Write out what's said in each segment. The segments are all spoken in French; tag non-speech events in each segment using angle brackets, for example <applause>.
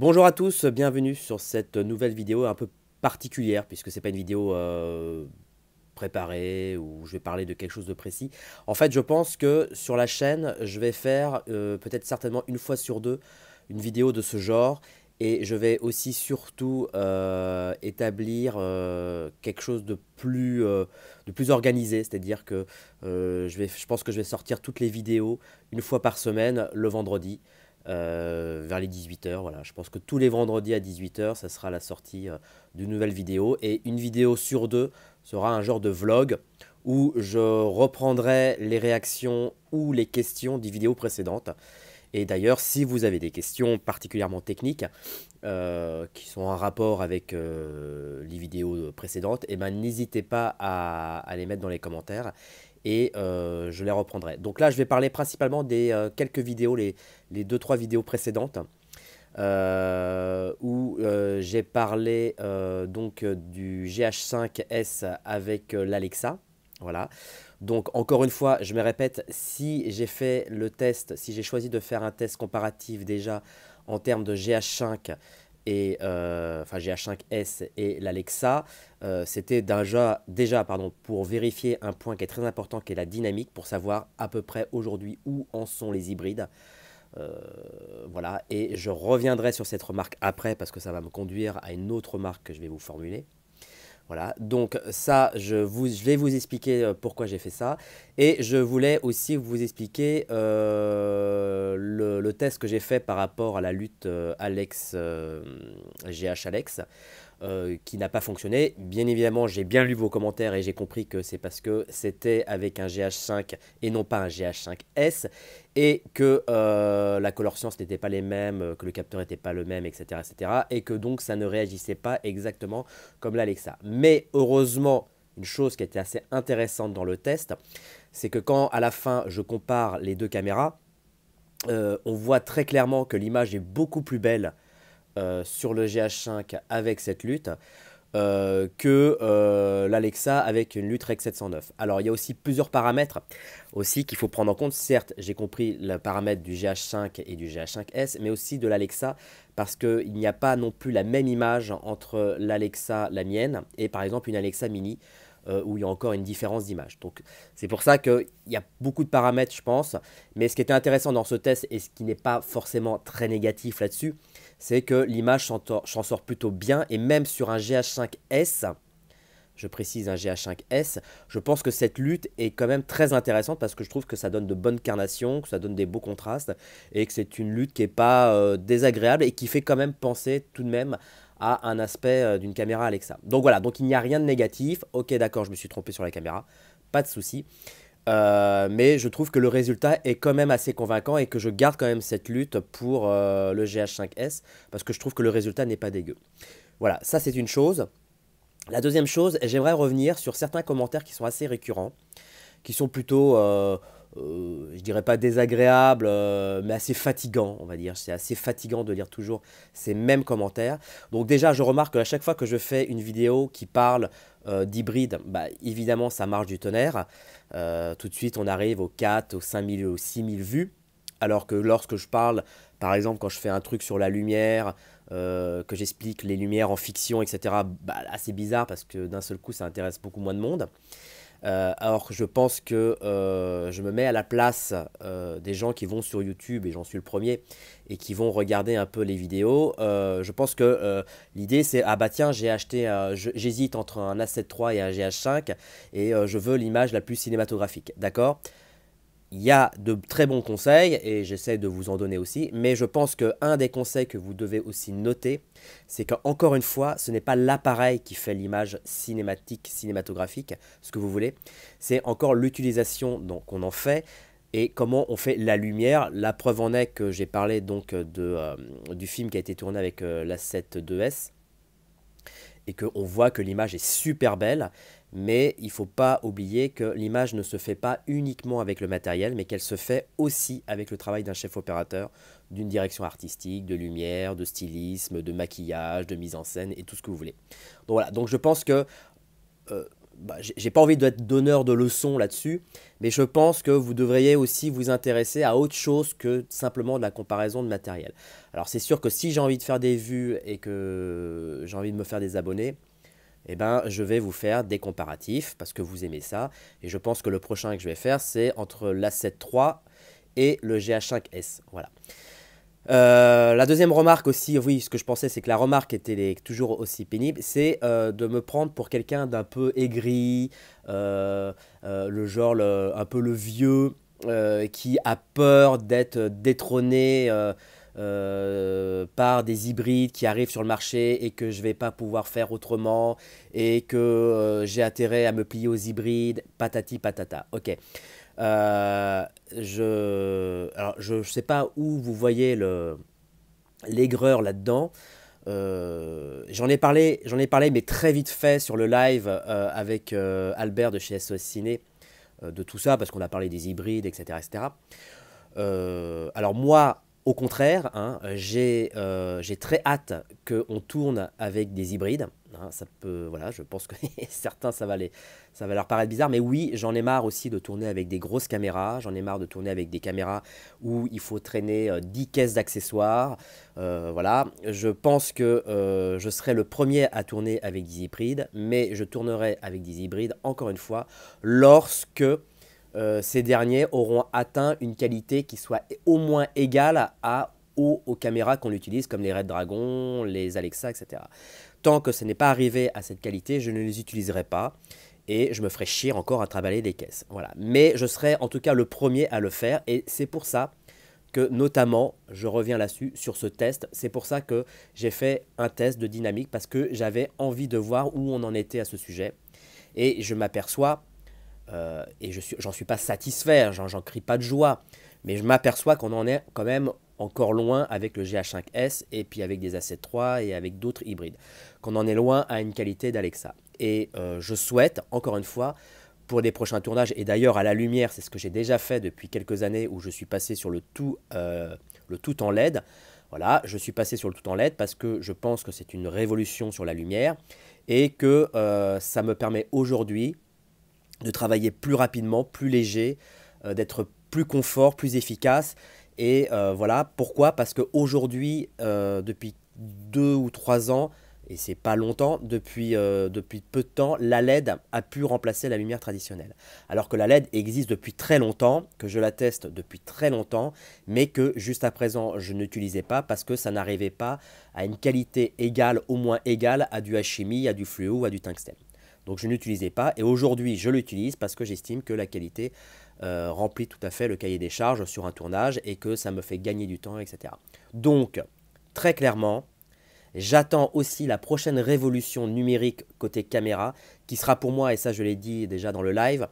Bonjour à tous, bienvenue sur cette nouvelle vidéo un peu particulière puisque c'est pas une vidéo euh, préparée où je vais parler de quelque chose de précis. En fait, je pense que sur la chaîne, je vais faire euh, peut-être certainement une fois sur deux une vidéo de ce genre et je vais aussi surtout euh, établir quelque chose de plus, de plus organisé, c'est-à-dire que je pense que je vais sortir toutes les vidéos une fois par semaine le vendredi. Euh, vers les 18h. Voilà. Je pense que tous les vendredis à 18h, ça sera la sortie euh, d'une nouvelle vidéo. Et une vidéo sur deux sera un genre de vlog où je reprendrai les réactions ou les questions des vidéos précédentes. Et d'ailleurs, si vous avez des questions particulièrement techniques euh, qui sont en rapport avec les vidéos précédentes, et eh ben, n'hésitez pas à, les mettre dans les commentaires et euh, je les reprendrai. Donc là, je vais parler principalement des euh, quelques vidéos, les, deux trois vidéos précédentes, euh, où j'ai parlé donc du GH5S avec l'Alexa. Voilà. Donc encore une fois, je me répète, si j'ai fait le test, si j'ai choisi de faire un test comparatif déjà en termes de GH5 et euh, enfin GH5S et l'Alexa, euh, c'était déjà, déjà pardon, pour vérifier un point qui est très important, qui est la dynamique, pour savoir à peu près aujourd'hui où en sont les hybrides. Euh, voilà, et je reviendrai sur cette remarque après parce que ça va me conduire à une autre remarque que je vais vous formuler. Voilà, donc ça, je, vais vous expliquer euh, pourquoi j'ai fait ça. Et je voulais aussi vous expliquer euh, le, test que j'ai fait par rapport à la lutte euh, Alex, GH Alex. Euh, qui n'a pas fonctionné. Bien évidemment, j'ai bien lu vos commentaires et j'ai compris que c'est parce que c'était avec un GH5 et non pas un GH5S et que euh, la color science n'était pas les mêmes, que le capteur n'était pas le même, etc., etc. Et que donc ça ne réagissait pas exactement comme l'Alexa. Mais heureusement, une chose qui était assez intéressante dans le test, c'est que quand à la fin je compare les deux caméras, euh, on voit très clairement que l'image est beaucoup plus belle euh, sur le GH5 avec cette lutte euh, que euh, l'Alexa avec une lutte REC 709. Alors il y a aussi plusieurs paramètres aussi qu'il faut prendre en compte. Certes, j'ai compris le paramètre du GH5 et du GH5S, mais aussi de l'Alexa parce qu'il n'y a pas non plus la même image entre l'Alexa, la mienne, et par exemple une Alexa mini où il y a encore une différence d'image. Donc c'est pour ça qu'il y a beaucoup de paramètres, je pense. Mais ce qui était intéressant dans ce test, et ce qui n'est pas forcément très négatif là-dessus, c'est que l'image s'en sort plutôt bien et même sur un GH5S, je précise un GH5S, je pense que cette lutte est quand même très intéressante parce que je trouve que ça donne de bonnes carnations, que ça donne des beaux contrastes et que c'est une lutte qui n'est pas euh, désagréable et qui fait quand même penser tout de même à un aspect euh, d'une caméra Alexa. Donc voilà, donc il n'y a rien de négatif. Ok d'accord, je me suis trompé sur la caméra, pas de souci. Euh, mais je trouve que le résultat est quand même assez convaincant et que je garde quand même cette lutte pour euh, le GH5S parce que je trouve que le résultat n'est pas dégueu. Voilà, ça c'est une chose. La deuxième chose, j'aimerais revenir sur certains commentaires qui sont assez récurrents, qui sont plutôt euh, euh, je dirais pas désagréable, euh, mais assez fatigant, on va dire. C'est assez fatigant de lire toujours ces mêmes commentaires. Donc déjà, je remarque qu'à chaque fois que je fais une vidéo qui parle euh, d'hybride, bah, évidemment, ça marche du tonnerre. tout de suite, on arrive aux 4, aux 5000, aux 6000 vues. Alors que lorsque je parle, par exemple, quand je fais un truc sur la lumière, que j'explique les lumières en fiction, etc., bah, bizarre parce que d'un seul coup ça intéresse beaucoup moins de monde. Euh, alors je pense que euh, je me mets à la place euh, des gens qui vont sur YouTube, et j'en suis le premier, et qui vont regarder un peu les vidéos. je pense que l'idée c'est, ah bah tiens, j'ai acheté, j'hésite entre un A7 III et un GH5, et je veux l'image la plus cinématographique. D'accord il y a de très bons conseils et j'essaie de vous en donner aussi, mais je pense qu'un des conseils que vous devez aussi noter, c'est qu'encore une fois, ce n'est pas l'appareil qui fait l'image cinématique, cinématographique, ce que vous voulez, c'est encore l'utilisation qu'on en fait et comment on fait la lumière. La preuve en est que j'ai parlé donc euh, du film qui a été tourné avec euh, la 7 2S et qu'on voit que l'image est super belle, mais il ne faut pas oublier que l'image ne se fait pas uniquement avec le matériel, mais qu'elle se fait aussi avec le travail d'un chef opérateur, d'une direction artistique, de lumière, de stylisme, de maquillage, de mise en scène et tout ce que vous voulez. Donc voilà, donc je pense que... Euh, bah, je n'ai j'ai pas envie d'être donneur de leçons là-dessus, mais je pense que vous devriez aussi vous intéresser à autre chose que simplement de la comparaison de matériel. Alors c'est sûr que si j'ai envie de faire des vues et que j'ai envie de me faire des abonnés, eh ben, je vais vous faire des comparatifs parce que vous aimez ça. Et je pense que le prochain que je vais faire, c'est entre l'A7 III et le GH5S. Voilà. Euh, la deuxième remarque aussi, oui, ce que je pensais, c'est que la remarque était toujours aussi pénible, c'est euh, de me prendre pour quelqu'un d'un peu aigri, euh, le genre un peu le vieux qui a peur d'être détrôné euh, par des hybrides qui arrivent sur le marché et que je ne vais pas pouvoir faire autrement et que euh, j'ai intérêt à me plier aux hybrides, patati patata. Ok. Euh, je je ne sais pas où vous voyez l'aigreur là-dedans. j'en ai parlé, j'en ai parlé, mais très vite fait sur le live avec Albert de chez SOS Ciné de tout ça parce qu'on a parlé des hybrides, etc., etc. alors moi, au contraire, hein, euh, j'ai très hâte qu'on tourne avec des hybrides. Hein, ça peut, voilà, je pense que <laughs> certains, ça va, ça va leur paraître bizarre. Mais oui, j'en ai marre aussi de tourner avec des grosses caméras. J'en ai marre de tourner avec des caméras où il faut traîner 10 euh, caisses d'accessoires. Euh, voilà, je pense que je serai le premier à tourner avec des hybrides. Mais je tournerai avec des hybrides, encore une fois, lorsque euh, ces derniers auront atteint une qualité qui soit au moins égale à aux caméras qu'on utilise comme les Red Dragon, les Alexa, etc. Tant que ce n'est pas arrivé à cette qualité, je ne les utiliserai pas et je me ferai chier encore à travailler des caisses. Voilà. Mais je serai en tout cas le premier à le faire et c'est pour ça que notamment, je reviens là-dessus, sur ce test, c'est pour ça que j'ai fait un test de dynamique parce que j'avais envie de voir où on en était à ce sujet. Et je m'aperçois euh, et je j'en suis pas satisfait, j'en crie pas de joie, mais je m'aperçois qu'on en est quand même encore loin avec le GH5S et puis avec des AC3 et avec d'autres hybrides, qu'on en est loin à une qualité d'Alexa. Et euh, je souhaite, encore une fois, pour des prochains tournages, et d'ailleurs à la lumière, c'est ce que j'ai déjà fait depuis quelques années où je suis passé sur le tout, euh, le tout en LED. Voilà, je suis passé sur le tout en LED parce que je pense que c'est une révolution sur la lumière et que ça me permet aujourd'hui de travailler plus rapidement, plus léger, euh, d'être plus confort, plus efficace. Et euh, voilà, pourquoi Parce qu'aujourd'hui, euh, depuis deux ou trois ans, et c'est pas longtemps, depuis, depuis peu de temps, la LED a pu remplacer la lumière traditionnelle. Alors que la LED existe depuis très longtemps, que je la teste depuis très longtemps, mais que juste à présent je n'utilisais pas parce que ça n'arrivait pas à une qualité égale, au moins égale, à du HMI, à du fluo, à du tungstène. Donc je n'utilisais pas et aujourd'hui je l'utilise parce que j'estime que la qualité euh, remplit tout à fait le cahier des charges sur un tournage et que ça me fait gagner du temps, etc. Donc très clairement, j'attends aussi la prochaine révolution numérique côté caméra qui sera pour moi, et ça je l'ai dit déjà dans le live,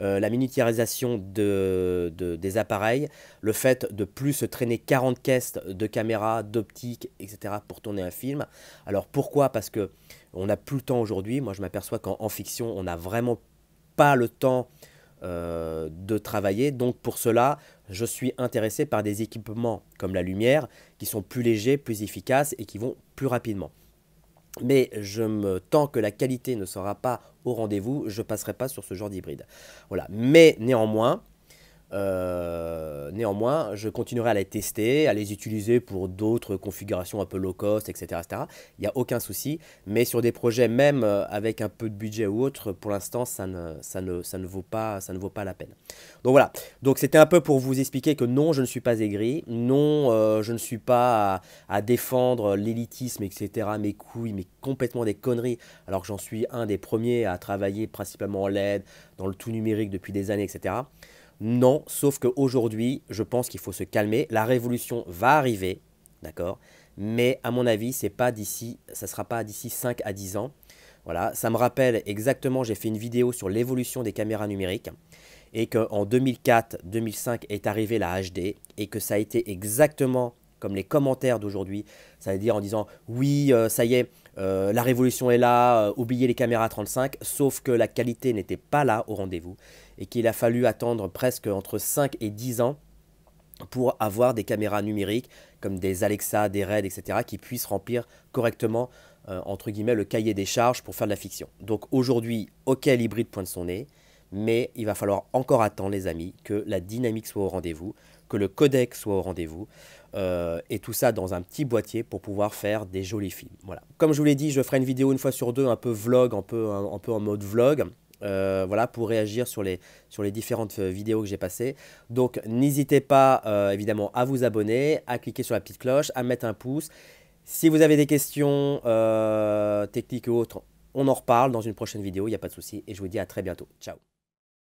euh, la miniaturisation de, des appareils, le fait de plus se traîner 40 caisses de caméra d'optique, etc. pour tourner un film. Alors pourquoi Parce que on n'a plus le temps aujourd'hui. Moi, je m'aperçois qu'en fiction, on n'a vraiment pas le temps euh, de travailler. Donc, pour cela, je suis intéressé par des équipements comme la lumière qui sont plus légers, plus efficaces et qui vont plus rapidement. Mais je me, tant que la qualité ne sera pas au rendez-vous, je ne passerai pas sur ce genre d'hybride. Voilà. Mais néanmoins, euh, néanmoins, je continuerai à les tester, à les utiliser pour d'autres configurations un peu low cost, etc. Il n'y a aucun souci. Mais sur des projets, même euh, avec un peu de budget ou autre, pour l'instant, ça ne, vaut pas, ça ne vaut pas la peine. Donc voilà. Donc c'était un peu pour vous expliquer que non, je ne suis pas aigri. Non, euh, je ne suis pas à, défendre l'élitisme, etc. Mes couilles, mais complètement des conneries. Alors que j'en suis un des premiers à travailler principalement en LED, dans le tout numérique depuis des années, etc. Non, sauf qu'aujourd'hui, je pense qu'il faut se calmer. La révolution va arriver, d'accord Mais à mon avis, c'est pas d'ici, ça sera pas d'ici 5 à 10 ans. Voilà, ça me rappelle exactement, j'ai fait une vidéo sur l'évolution des caméras numériques et qu'en 2004-2005 est arrivée la HD et que ça a été exactement comme les commentaires d'aujourd'hui, ça veut dire en disant oui, euh, ça y est, euh, la révolution est là, euh, oubliez les caméras 35, sauf que la qualité n'était pas là au rendez-vous et qu'il a fallu attendre presque entre 5 et 10 ans pour avoir des caméras numériques comme des Alexa, des RED, etc., qui puissent remplir correctement, euh, entre guillemets, le cahier des charges pour faire de la fiction. Donc aujourd'hui, OK, l'hybride pointe son nez, mais il va falloir encore attendre, les amis, que la dynamique soit au rendez-vous, que le codec soit au rendez-vous, euh, et tout ça dans un petit boîtier pour pouvoir faire des jolis films. Voilà. Comme je vous l'ai dit, je ferai une vidéo une fois sur deux, un peu vlog, peu, un peu en mode vlog, euh, voilà, pour réagir sur les, sur les différentes euh, vidéos que j'ai passées. Donc n'hésitez pas euh, évidemment à vous abonner, à cliquer sur la petite cloche, à mettre un pouce. Si vous avez des questions techniques ou autres, on en reparle dans une prochaine vidéo, il n'y a pas de souci. Et je vous dis à très bientôt. Ciao